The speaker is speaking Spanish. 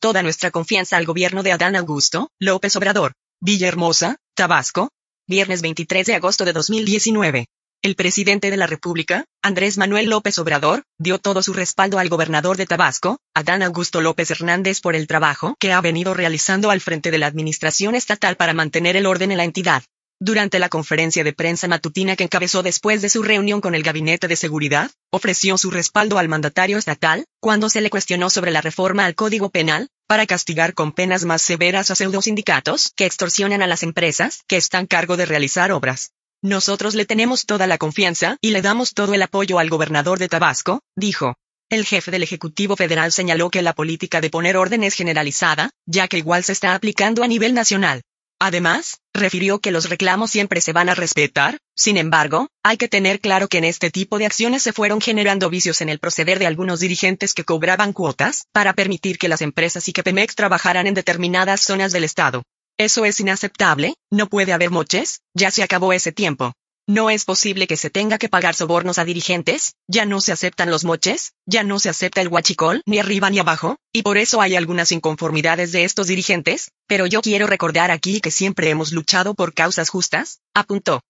Toda nuestra confianza al gobierno de Adán Augusto, López Obrador. Villahermosa, Tabasco. Viernes 23 de agosto de 2019. El presidente de la República, Andrés Manuel López Obrador, dio todo su respaldo al gobernador de Tabasco, Adán Augusto López Hernández, por el trabajo que ha venido realizando al frente de la Administración Estatal para mantener el orden en la entidad. Durante la conferencia de prensa matutina que encabezó después de su reunión con el Gabinete de Seguridad, ofreció su respaldo al mandatario estatal, cuando se le cuestionó sobre la reforma al Código Penal, para castigar con penas más severas a pseudosindicatos que extorsionan a las empresas que están a cargo de realizar obras. Nosotros le tenemos toda la confianza y le damos todo el apoyo al gobernador de Tabasco, dijo. El jefe del Ejecutivo Federal señaló que la política de poner orden es generalizada, ya que igual se está aplicando a nivel nacional. Además, refirió que los reclamos siempre se van a respetar, sin embargo, hay que tener claro que en este tipo de acciones se fueron generando vicios en el proceder de algunos dirigentes que cobraban cuotas para permitir que las empresas y que Pemex trabajaran en determinadas zonas del Estado. Eso es inaceptable, no puede haber moches, ya se acabó ese tiempo. No es posible que se tenga que pagar sobornos a dirigentes, ya no se aceptan los moches, ya no se acepta el huachicol, ni arriba ni abajo, y por eso hay algunas inconformidades de estos dirigentes, pero yo quiero recordar aquí que siempre hemos luchado por causas justas, apuntó.